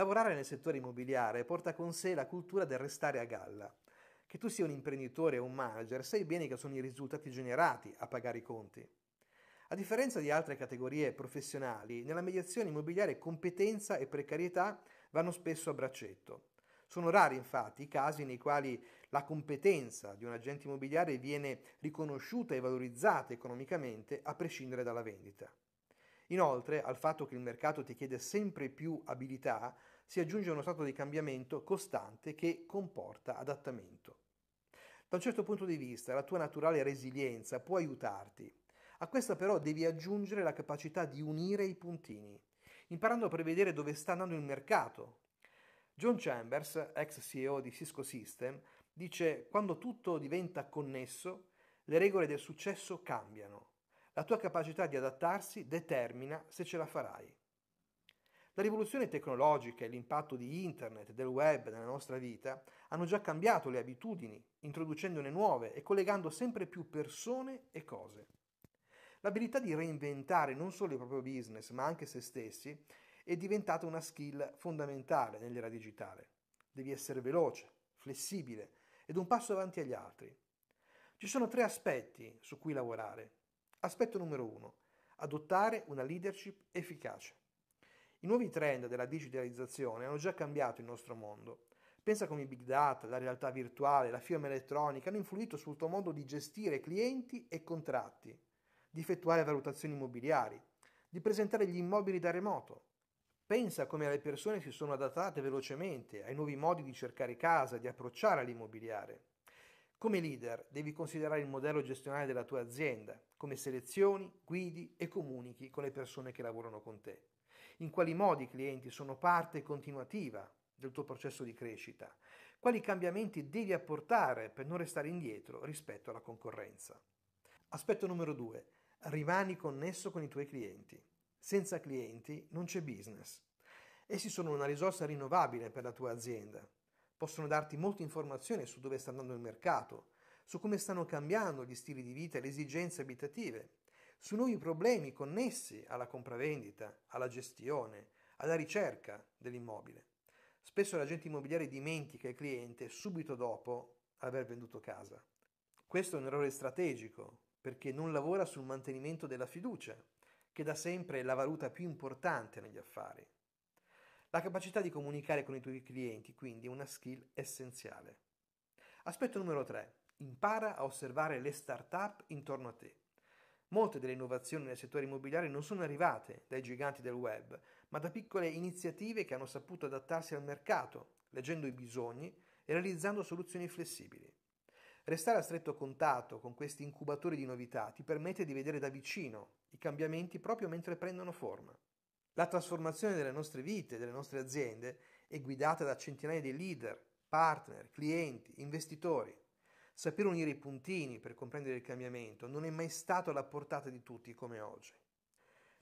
Lavorare nel settore immobiliare porta con sé la cultura del restare a galla. Che tu sia un imprenditore o un manager, sai bene che sono i risultati generati a pagare i conti. A differenza di altre categorie professionali, nella mediazione immobiliare competenza e precarietà vanno spesso a braccetto. Sono rari infatti i casi nei quali la competenza di un agente immobiliare viene riconosciuta e valorizzata economicamente a prescindere dalla vendita. Inoltre, al fatto che il mercato ti chiede sempre più abilità, si aggiunge uno stato di cambiamento costante che comporta adattamento. Da un certo punto di vista, la tua naturale resilienza può aiutarti. A questa però devi aggiungere la capacità di unire i puntini, imparando a prevedere dove sta andando il mercato. John Chambers, ex CEO di Cisco System, dice quando tutto diventa connesso, le regole del successo cambiano. La tua capacità di adattarsi determina se ce la farai. La rivoluzione tecnologica e l'impatto di Internet e del web nella nostra vita hanno già cambiato le abitudini, introducendone nuove e collegando sempre più persone e cose. L'abilità di reinventare non solo il proprio business, ma anche se stessi, è diventata una skill fondamentale nell'era digitale. Devi essere veloce, flessibile ed un passo avanti agli altri. Ci sono tre aspetti su cui lavorare. Aspetto numero uno, adottare una leadership efficace. I nuovi trend della digitalizzazione hanno già cambiato il nostro mondo. Pensa come i big data, la realtà virtuale, la firma elettronica hanno influito sul tuo modo di gestire clienti e contratti, di effettuare valutazioni immobiliari, di presentare gli immobili da remoto. Pensa come le persone si sono adattate velocemente ai nuovi modi di cercare casa, di approcciare all'immobiliare. Come leader devi considerare il modello gestionale della tua azienda, come selezioni, guidi e comunichi con le persone che lavorano con te in quali modi i clienti sono parte continuativa del tuo processo di crescita, quali cambiamenti devi apportare per non restare indietro rispetto alla concorrenza. Aspetto numero due, Rimani connesso con i tuoi clienti. Senza clienti non c'è business. Essi sono una risorsa rinnovabile per la tua azienda. Possono darti molte informazioni su dove sta andando il mercato, su come stanno cambiando gli stili di vita e le esigenze abitative, su nuovi problemi connessi alla compravendita, alla gestione, alla ricerca dell'immobile. Spesso l'agente immobiliare dimentica il cliente subito dopo aver venduto casa. Questo è un errore strategico perché non lavora sul mantenimento della fiducia, che da sempre è la valuta più importante negli affari. La capacità di comunicare con i tuoi clienti quindi è una skill essenziale. Aspetto numero 3. Impara a osservare le start-up intorno a te. Molte delle innovazioni nel settore immobiliare non sono arrivate dai giganti del web, ma da piccole iniziative che hanno saputo adattarsi al mercato, leggendo i bisogni e realizzando soluzioni flessibili. Restare a stretto contatto con questi incubatori di novità ti permette di vedere da vicino i cambiamenti proprio mentre prendono forma. La trasformazione delle nostre vite, delle nostre aziende, è guidata da centinaia di leader, partner, clienti, investitori. Saper unire i puntini per comprendere il cambiamento non è mai stato alla portata di tutti come oggi.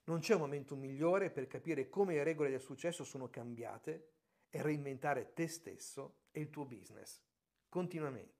Non c'è un momento migliore per capire come le regole del successo sono cambiate e reinventare te stesso e il tuo business continuamente.